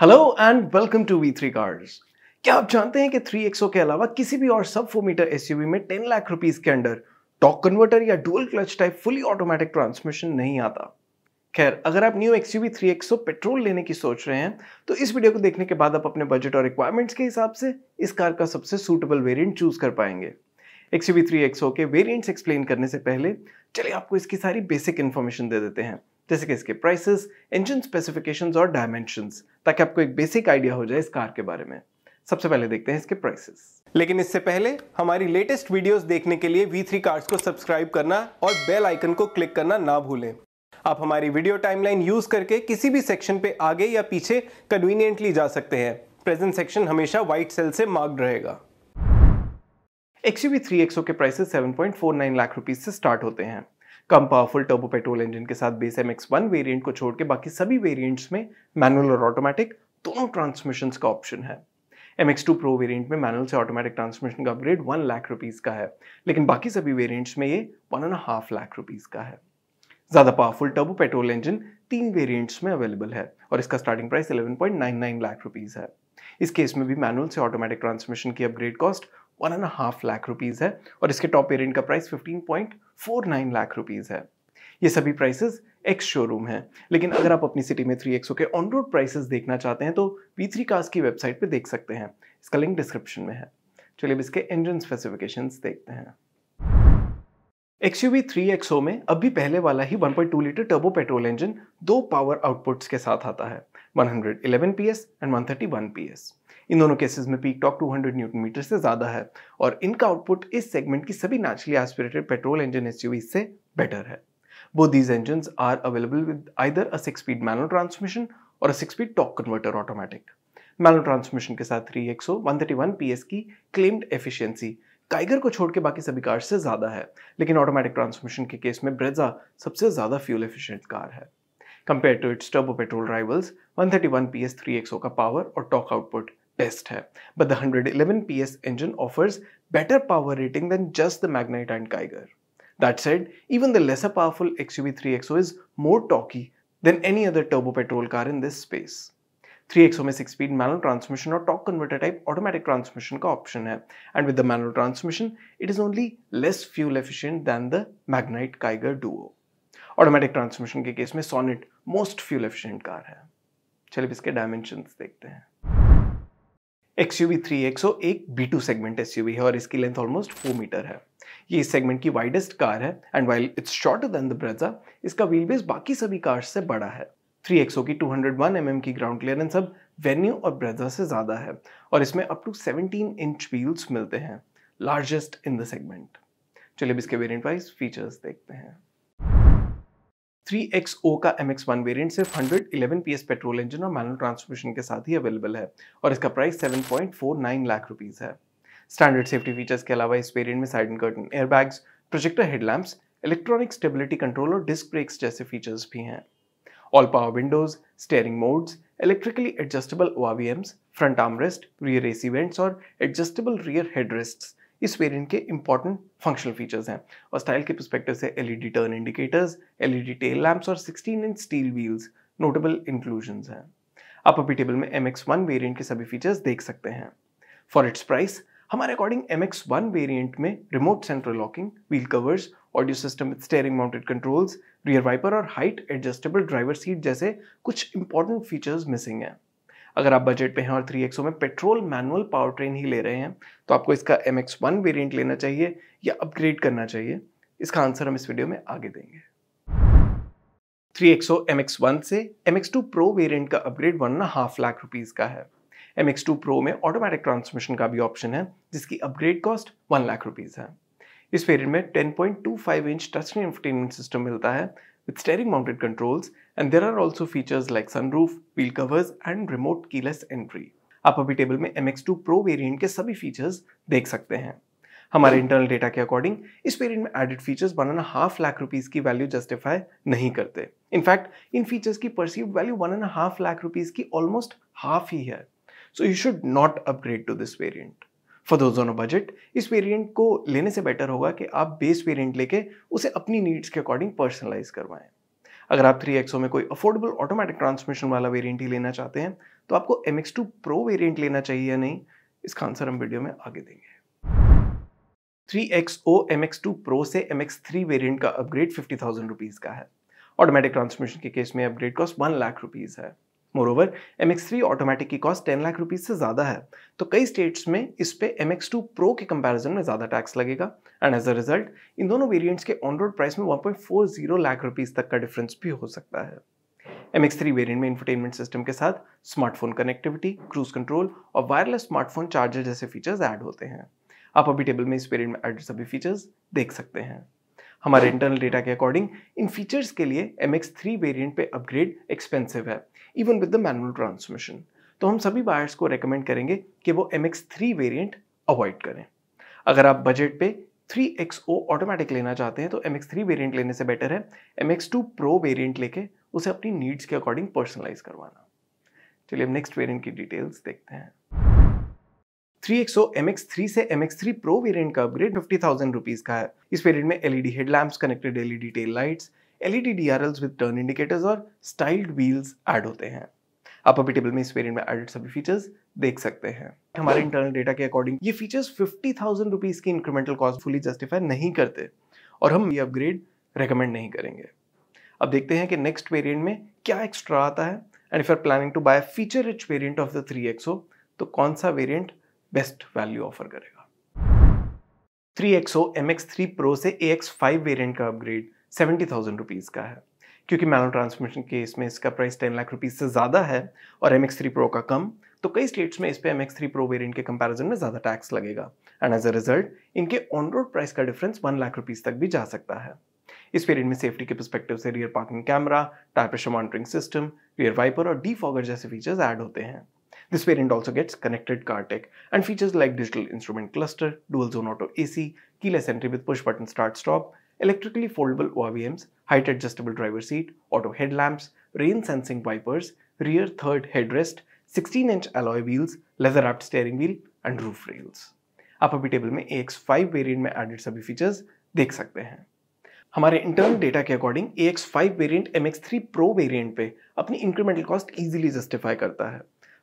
Hello and welcome to V three cars क्या आप जानते हैं कि 3XO के अलावा किसी भी और सब फोर मीटर एस में 10 लाख रुपीज के अंडर टॉक कन्वर्टर या dual clutch type fully automatic transmission नहीं आता खैर अगर आप new x three 3XO petrol लेने की सोच रहे हैं तो इस वीडियो को देखने के बाद आप अपने बजट और रिक्वायरमेंट्स के हिसाब से इस कार का सबसे सूटेबल वेरियंट चूज कर पाएंगे एक्स यू के वेरियंट्स एक्सप्लेन करने से पहले चलिए आपको इसकी सारी बेसिक इन्फॉर्मेशन दे देते हैं जैसे कि इसके प्राइसेस इंजन स्पेसिफिकेशंस और डायमेंशंस ताकि आपको एक बेसिक आइडिया हो जाए इस कार के बारे में सबसे पहले देखते हैं इसके प्राइसेस लेकिन इससे पहले हमारी लेटेस्ट वीडियोस देखने के लिए V3 कार्स को सब्सक्राइब करना और बेल आइकन को क्लिक करना ना भूलें आप हमारी वीडियो टाइमलाइन यूज करके किसी भी सेक्शन पे आगे या पीछे कन्वीनियंटली जा सकते हैं प्रेजेंट सेक्शन हमेशा व्हाइट सेल से मार्क्ड रहेगा एक्सयूवी थ्री एक्सो के प्राइसेस 7.49 लाख रुपीस से स्टार्ट होते हैं कम पावरफुल टर्बो पेट्रोल इंजन के साथ base M X one variant को छोड़ के बाकी सभी वेरियंट्स में मैनुअल और ऑटोमेटिक दोनों ट्रांसमिशन का ऑप्शन है M X two pro variant में मैनुअल से ऑटोमेटिक ट्रांसमिशन का अपग्रेड वन लाख रुपीज़ का है लेकिन बाकी सभी वेरियंट्स में ये one and half lakh rupees का है ज़्यादा पावरफुल टर्बो पेट्रोल इंजन तीन वेरियंट्स में अवेलेबल है और इसका starting price eleven point nine nine lakh rupees है इस केस में भी मैनुअल से ऑटोमेटिक ट्रांसमिशन की upgrade cost one and half lakh rupees है और इसके टॉप वेरियंट का price fifteen point four nine lakh rupees है ये सभी प्राइसेस एक्स शोरूम है लेकिन अगर आप अपनी सिटी में थ्री के ऑन रोड प्राइसेस देखना चाहते हैं तो वी थ्री कार्स की वेबसाइट पर देख सकते हैं इसका लिंक डिस्क्रिप्शन में है चलिए अब इसके इंजन स्पेसिफिकेशन देखते हैं X U V three XO में अब भी पहले वाला ही 1.2 लीटर टर्बो पेट्रोल इंजन दो पावर आउटपुट्स के साथ आता है 111 पीएस एंड 131 पीएस इन दोनों केसेस में पीक टॉक 200 न्यूटन मीटर से ज़्यादा है और इनका आउटपुट इस सेगमेंट की सभी naturally aspirated petrol engines से बेटर है both these engines are available with either a six speed manual transmission और a six speed torque converter automatic Manual transmission के साथ three XO one thirty one P S की claimed efficiency Tiger को छोड़ के बाकी सभी कार से ज़्यादा है लेकिन ऑटोमेटिक ट्रांसमिशन के केस में ब्रेजा सबसे ज़्यादा फ्यूल एफिशिएंट कार है compare to its turbo petrol rivals 131 three XO का पावर और टॉक आउटपुट बेस्ट है but the eleven P S engine offers better power rating than just the Magnite and Tiger that said even the lesser powerful X U V three XO is more torquey than any other turbo petrol car in this space three XO में six speed manual transmission और torque converter type automatic transmission का option है and with the manual transmission it is only less fuel efficient than the Magnite Kiger duo automatic transmission के case में Sonet most fuel efficient car है चलिए इसके dimension देखते हैं X U एक बी टू सेगमेंट एस है और इसकी लेंथ ऑलमोस्ट फोर मीटर है ये इस सेगमेंट की वाइडेस्ट कार है and while its shorter than the Brezza इसका व्हील बेस बाकी सभी कार्स से बड़ा है 3XO की 201 mm की ग्राउंड क्लियरेंस अब वेन्यू और ब्रेजा से ज़्यादा है और इसमें अप टू 17 इंच व्हील्स मिलते हैं लार्जेस्ट इन द सेगमेंट चलिए अब इसके वेरिएंट वाइज फीचर्स देखते हैं थ्री एक्स ओ का एम एक्स वन वेरियंट सिर्फ hundred eleven P S petrol engine और मैनुअल ट्रांसमिशन के साथ ही अवेलेबल है और इसका price seven point four nine lakh rupees है स्टैंडर्ड सेफ्टी फीचर्स के अलावा इस वेरिएंट में side curtain airbags projector headlamps electronic stability control और डिस्क ब्रेक्स जैसे फीचर्स भी हैं all power windows steering modes electrically adjustable ओ front arm rest rear AC vents और एडजस्टेबल रियर हेडरेस्ट्स इस वेरिएंट के इंपॉर्टेंट फंक्शनल फीचर्स हैं और स्टाइल के परस्पेक्टिव से LED turn indicators LED tail lamps और 16 inch steel wheels notable inclusion हैं आप अभी टेबल में एम एक्स वन वेरियंट के सभी फीचर्स देख सकते हैं फॉर इट्स प्राइस हमारे according M X one variant में remote central locking wheel covers audio system with steering mounted controls rear wiper और हाइट एडजस्टेबल ड्राइवर सीट जैसे कुछ इंपॉर्टेंट फीचर्स मिसिंग हैं अगर आप बजट पे हैं और 3XO में पेट्रोल मैनुअल पावर ट्रेन ही ले रहे हैं तो आपको इसका एम एक्स वन वेरियंट लेना चाहिए या अपग्रेड करना चाहिए इसका आंसर हम इस वीडियो में आगे देंगे three XO M X one से M X two pro variant का upgrade one and half lakh rupees का है एम एक्स टू प्रो में ऑटोमेटिक ट्रांसमिशन का भी ऑप्शन है जिसकी upgrade cost one lakh rupees है इस वेरियंट में ten point two five inch touch entertainment system मिलता है with steering mounted controls and there are also features like sunroof, wheel covers and remote keyless entry. आप अभी table में MX2 Pro variant के सभी फीचर्स देख सकते हैं हमारे इंटरनल डेटा के अकॉर्डिंग इस वेरिएंट में added features one and half lakh rupees की वैल्यू जस्टिफाई नहीं करते इनफैक्ट इन फीचर्स की perceived value one and half lakh rupees की ऑलमोस्ट हाफ ही है so you should not upgrade to this variant for those on budget इस वेरियंट को लेने से बेटर होगा कि आप बेस वेरियंट लेके उसे अपनी नीड्स के अकॉर्डिंग पर्सनलाइज करवाएं अगर आप थ्री एक्सो में कोई अफोर्डेबल ऑटोमेटिक ट्रांसमिशन वाला वेरियंट ही लेना चाहते हैं तो आपको M X two pro variant लेना चाहिए या नहीं इसका आंसर हम वीडियो में आगे देंगे three X O M X two pro से एम एक्स थ्री वेरियंट का अपग्रेड फिफ्टी थाउजेंड रुपीज़ का है ऑटोमेटिक ट्रांसमिशन के केस में upgrade cost one lakh rupees है over M X three automatic की कॉस्ट टेन लाख रुपीज़ से ज़्यादा है तो कई स्टेट्स में इस पर एम एक्स टू प्रो के कंपेरिजन में ज़्यादा टैक्स लगेगा एंड एज अ रिजल्ट इन दोनों वेरियंट्स के ऑन रोड प्राइस में one point four zero lakh rupees तक का डिफरेंस भी हो सकता है एम एक्स थ्री वेरियंट में इंफरटेनमेंट सिस्टम के साथ स्मार्टफोन कनेक्टिविटी क्रूज कंट्रोल और वायरलेस स्मार्टफोन चार्जर जैसे फीचर्स एड होते हैं आप अभी टेबल में इस वेरियंट में एड सभी फीचर्स देख सकते हैं हमारे इंटरनल डेटा के अकॉर्डिंग इन फीचर्स के लिए एम एक्स थ्री वेरियंट पे अपग्रेड एक्सपेंसिव है even with the manual transmission तो हम सभी बायर्स को रेकमेंड करेंगे कि वो M X three variant avoid करें अगर आप बजट पे थ्री एक्स ओ ऑटोमेटिक लेना चाहते हैं तो एम एक्स थ्री वेरियंट लेने से बेटर है M X two pro variant लेके उसे अपनी नीड्स के अकॉर्डिंग पर्सनलाइज करवाना चलिए हम नेक्स्ट वेरियंट की डिटेल्स देखते हैं three XO M X three से M X three pro variant का अपग्रेड फिफ्टी थाउजेंड रुपीज का है इस वेरियंट में LED headlamps connected LED tail lights LED D R Ls with turn indicators और स्टाइल्ड व्हील्स एड होते हैं आप अभी टेबल में इस वेरियंट में एडेड सभी फीचर्स देख सकते हैं हमारे इंटरनल डेटा के अकॉर्डिंग ये फीचर्स फिफ्टी थाउजेंड रुपीज की इंक्रीमेंटल कॉस्ट फुली जस्टिफाई नहीं करते और हम ये अपग्रेड रिकमेंड नहीं करेंगे अब देखते हैं कि नेक्स्ट वेरिएंट में क्या एक्स्ट्रा आता है and if are planning to buy feature rich variant of the three XO तो कौन सा वेरिएंट बेस्ट वैल्यू ऑफर करेगा 3XO MX3 Pro से AX5 वेरिएंट का अपग्रेड सेवेंटी थाउजेंड रुपीज़ का है क्योंकि मैनुअल ट्रांसमिशन केस में इसका प्राइस टेन लाख रुपीज़ से ज़्यादा है और एम एक्स थ्री प्रो का कम तो कई स्टेट्स में इस पर M X three pro variant के कंपैरिजन में ज़्यादा टैक्स लगेगा एंड एज अ रिजल्ट इनके ऑन रोड प्राइस का डिफरेंस वन लाख रुपीज़ तक भी जा सकता है इस वेरियंट में सेफ्टी के परस्पेक्टिव से rear parking camera tyre pressure monitoring system rear wiper और डी फॉगर जैसे फीचर्स ऐड होते हैं This variant also gets connected car tech and features like digital instrument cluster, dual zone auto AC, keyless entry with push button start stop, electrically foldable ORVMs, height adjustable driver seat, auto headlamps, rain sensing wipers, rear third headrest, 16-inch alloy wheels, leather-wrapped steering wheel and roof rails. आप अभी table में AX5 variant में added सभी features देख सकते हैं हमारे internal data के according AX5 variant MX3 variant M pro variant पे अपनी इंक्रीमेंटल कॉस्ट इजीली जस्टिफाई करता है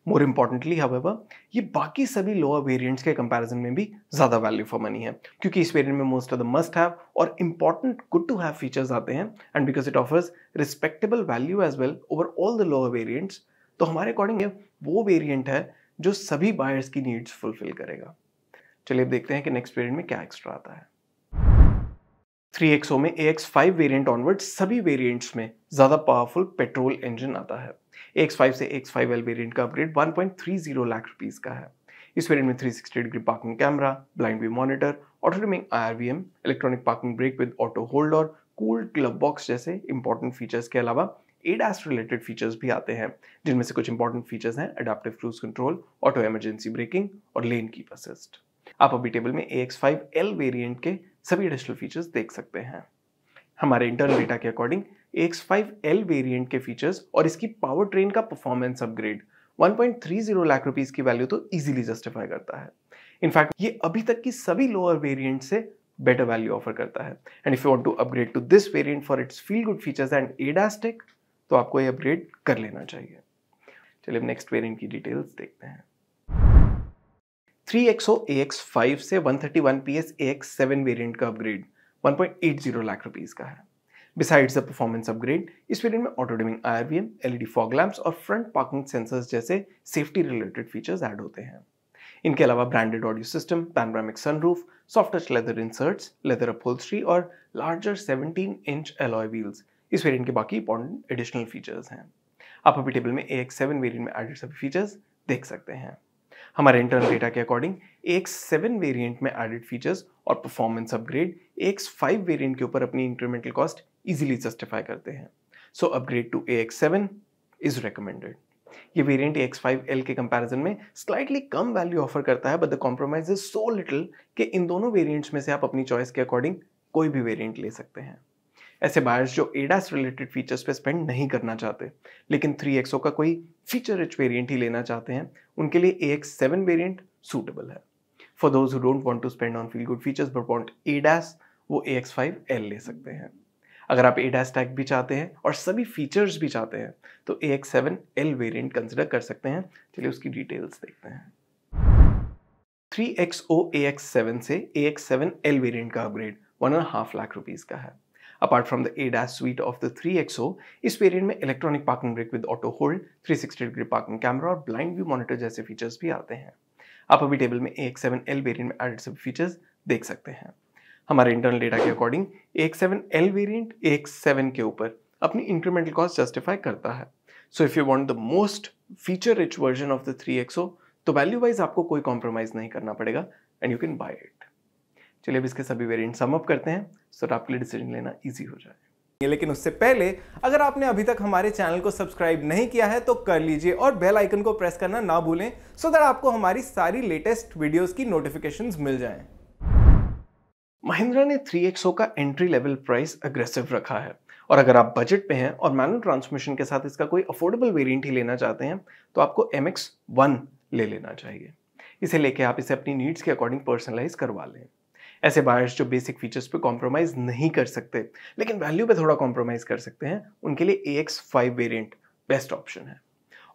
मोर इम्पॉर्टेंटली हवेवर ये बाकी सभी लोअर वेरियंट्स के कंपेरिजन में भी ज़्यादा वैल्यू फॉर मनी है क्योंकि इस वेरियंट में most of the must have और important good to have features आते हैं and because it offers respectable value as well over all the lower variants तो हमारे अकॉर्डिंग वो वेरियंट है जो सभी बायर्स की नीड्स फुलफिल करेगा चलिए अब देखते हैं कि नेक्स्ट वेरियंट में क्या एक्स्ट्रा आता है 3XO में AX5 वेरिएंट ऑनवर्ड सभी वेरिएंट्स में ज़्यादा पावरफुल पेट्रोल इंजन आता है एक्स फाइव से एक्स फाइव एल वेरियंट का upgrade one point three zero lakh rupees का है इस वेरियंट में three sixty degree parking camera blind view monitor auto dimming I electronic parking brake with auto hold और cool glove box जैसे important features के अलावा ADAS related features भी आते हैं जिनमें से कुछ इंपॉर्टेंट फीचर्स हैं adaptive cruise control auto emergency braking और लेन कीप असिस्ट आप अभी टेबल में A X five L variant के सभी एडिशनल फीचर्स देख सकते हैं हमारे इंटरनल डेटा के अकॉर्डिंग AX5L वेरिएंट के फीचर्स और इसकी पावर ट्रेन का परफॉर्मेंस अपग्रेड 1.30 लाख रुपीस की वैल्यू तो इजीली जस्टिफाई करता है इनफैक्ट ये अभी तक की सभी लोअर वेरिएंट से बेटर वैल्यू ऑफर करता है and if you want to upgrade to this variant for its feel good features and ADAS tech तो आपको ये अपग्रेड कर लेना चाहिए चलिए हम नेक्स्ट वेरिएंट की डिटेल्स देखते हैं 3XO AX5 से 131 PS AX7 वेरिएंट का अपग्रेड 1.80 लाख रुपीस का है बिसाइड्स द परफॉर्मेंस अपग्रेड इस वेरियंट में auto dimming IRVM LED fog lamps और फ्रंट पार्किंग सेंसर्स जैसे सेफ्टी रिलेटेड फीचर्स ऐड होते हैं इनके अलावा branded audio system panoramic sunroof soft touch leather inserts leather upholstery और लार्जर 17 इंच एलॉय व्हील्स इस वेरियंट के बाकी इंपॉर्टेंट एडिशनल फीचर्स हैं आप अभी टेबल में ए एक्स सेवन वेरियंट में एडेड सभी फीचर्स देख सकते हैं हमारे इंटरनल डेटा के according A X seven variant में एडेड फीचर्स और performance upgrade A X five variant के ऊपर अपनी इंक्रीमेंटल कॉस्ट इजीली जस्टिफाई करते हैं so upgrade to A X seven is recommended ये वेरिएंट एक्स फाइव एल के कंपैरिजन में स्लाइटली कम वैल्यू ऑफर करता है but the compromise is so little कि इन दोनों वेरियंट्स में से आप अपनी चॉइस के अकॉर्डिंग कोई भी वेरियंट ले सकते हैं ऐसे बायर्स जो एडास रिलेटेड फीचर्स पे स्पेंड नहीं करना चाहते लेकिन थ्री एक्सो का कोई फीचर रिच वेरिएंट ही लेना चाहते हैं उनके लिए A X seven variant suitable है for those who don't want to spend on feel good features but want ADAS वो ए एक्स फाइव एल ले सकते हैं अगर आप एडा टैग भी चाहते हैं और सभी फीचर्स भी चाहते हैं तो A X seven L variant consider कर सकते हैं चलिए उसकी डिटेल्स देखते हैं three X O A X seven से A X seven L variant का upgrade one and half lakh rupees का है apart from the ADAS suite of the three O इस वेरिएंट में electronic parking brake with auto hold 360 degree parking camera और blind view monitor जैसे features भी आते हैं आप अभी टेबल में A X seven L variant में एडेड सभी फीचर्स देख सकते हैं हमारे इंटरनल डेटा के according A X seven L variant A X seven के ऊपर अपनी इंक्रीमेंटल कॉस्ट जस्टिफाई करता है so if you want the most feature rich version of the three XO तो वैल्यू वाइज आपको कोई कॉम्प्रोमाइज़ नहीं करना पड़ेगा and you can buy it चलिए अब इसके सभी वेरिएंट सम अप करते हैं सो आपके लिए डिसीजन लेना ईजी हो जाए लेकिन उससे पहले अगर आपने अभी तक हमारे चैनल को सब्सक्राइब नहीं किया है तो कर लीजिए और बेल आइकन को प्रेस करना ना भूलें सो दैट आपको हमारी सारी लेटेस्ट वीडियोस की नोटिफिकेशंस मिल जाएं महिंद्रा ने 3XO का एंट्री लेवल प्राइस अग्रेसिव रखा है और अगर आप बजट पे हैं और मैनुअल ट्रांसमिशन के साथ इसका कोई अफोर्डेबल वेरिएंट ही लेना चाहते हैं तो आपको एम एक्स वन ले लेना चाहिए इसे लेके आप इसे अपनी नीड्स के अकॉर्डिंग पर्सनलाइज करवा लें ऐसे बायर्स जो बेसिक फीचर्स पे कॉम्प्रोमाइज़ नहीं कर सकते लेकिन वैल्यू पे थोड़ा कॉम्प्रोमाइज़ कर सकते हैं उनके लिए A X five variant best option है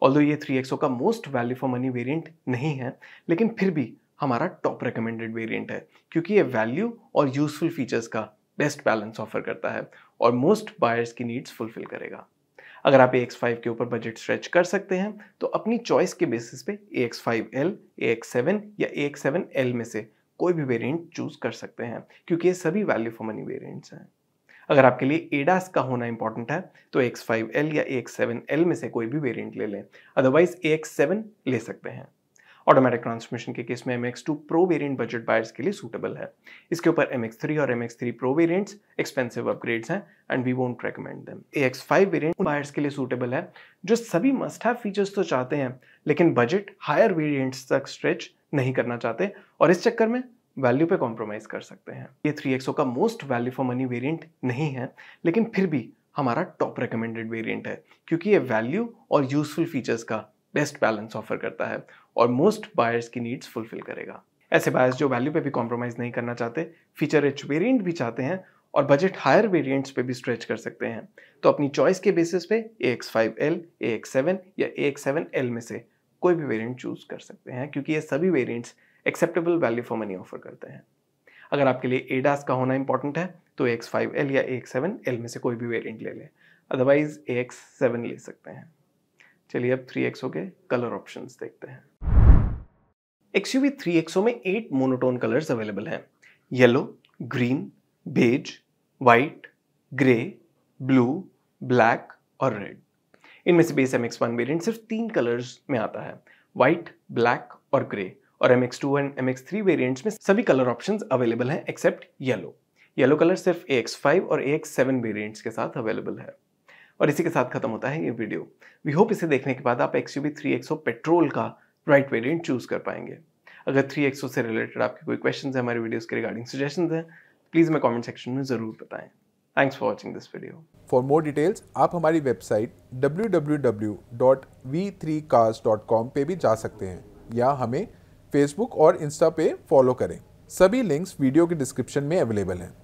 ऑल ये थ्री एक्सो का most value for money variant नहीं है लेकिन फिर भी हमारा टॉप रिकमेंडेड वेरिएंट है क्योंकि ये वैल्यू और यूजफुल फीचर्स का बेस्ट बैलेंस ऑफर करता है और मोस्ट बायर्स की नीड्स फुलफिल करेगा अगर आप ए एक्स फाइव के ऊपर बजट स्ट्रेच कर सकते हैं तो अपनी चॉइस के बेसिस पे A X five L A X seven या ए एक्स सेवन एल में से कोई भी वेरिएंट चूज कर सकते हैं क्योंकि ये सभी वैल्यू फॉर मनी वेरिएंट्स हैं अगर आपके लिए एडास का होना इंपॉर्टेंट है तो एक्स फाइव एल या एक्स सेवन एल में से कोई भी वेरिएंट ले लें अदरवाइज ए एक्स सेवन ले सकते हैं ऑटोमेटिक ट्रांसमिशन के केस में M X two pro variant budget buyers के लिए सूटेबल है इसके ऊपर एम एक्स थ्री और M X three pro variants expensive upgrades हैं and we won't recommend them A X five variant buyers के लिए सूटेबल है जो सभी मस्ट हैव फीचर्स तो चाहते हैं लेकिन बजट हायर वेरियंट्स तक स्ट्रेच नहीं करना चाहते और इस चक्कर में वैल्यू पे कॉम्प्रोमाइज़ कर सकते हैं ये थ्री एक्सो का most value for money variant नहीं है लेकिन फिर भी हमारा टॉप रिकमेंडेड वेरियंट है क्योंकि ये वैल्यू और यूजफुल फीचर्स का बेस्ट बैलेंस ऑफर करता है और मोस्ट बायर्स की नीड्स फुलफिल करेगा ऐसे बायर्स जो वैल्यू पे भी कॉम्प्रोमाइज़ नहीं करना चाहते फीचर रिच वेरियंट भी चाहते हैं और बजट हायर वेरियंट्स पे भी स्ट्रेच कर सकते हैं तो अपनी चॉइस के बेसिस पे A X five L A X seven या ए एक्स सेवन एल में से कोई भी वेरियंट चूज कर सकते हैं क्योंकि ये सभी variants acceptable value for money offer करते हैं अगर आपके लिए एडास का होना इंपॉर्टेंट है तो ए एक्स फाइव एल या ए एक्स सेवन एल में से कोई भी वेरियंट ले लें अदरवाइज ए एक्स सेवन ले सकते हैं चलिए अब थ्री एक्सो के कलर ऑप्शंस देखते हैं XUV थ्री में एट मोनोटोन कलर्स अवेलेबल हैं yellow green beige white grey blue black और रेड इनमें से base M X one variant सिर्फ तीन कलर्स में आता है व्हाइट ब्लैक और ग्रे और M X two and M X three variants में सभी कलर ऑप्शंस अवेलेबल हैं एक्सेप्ट येलो येलो कलर सिर्फ ए एक्स फाइव और ए एक्स सेवन वेरियंट्स के साथ अवेलेबल है और इसी के साथ खत्म होता है ये वीडियो वी होप इसे देखने के बाद आप एक्स यू पेट्रोल का राइट वेरियंट चूज़ कर पाएंगे अगर थ्री एक्सो से रिलेटेड आपके कोई क्वेश्चन है हमारे वीडियोज़ के रिगार्डिंग सजेशन है प्लीज़ हमें कॉमेंट सेक्शन में ज़रूर बताएं thanks for watching this video for more details आप हमारी वेबसाइट www.v3cars.com पे भी जा सकते हैं या हमें फेसबुक और इंस्टा पे फॉलो करें सभी लिंक्स वीडियो के डिस्क्रिप्शन में अवेलेबल हैं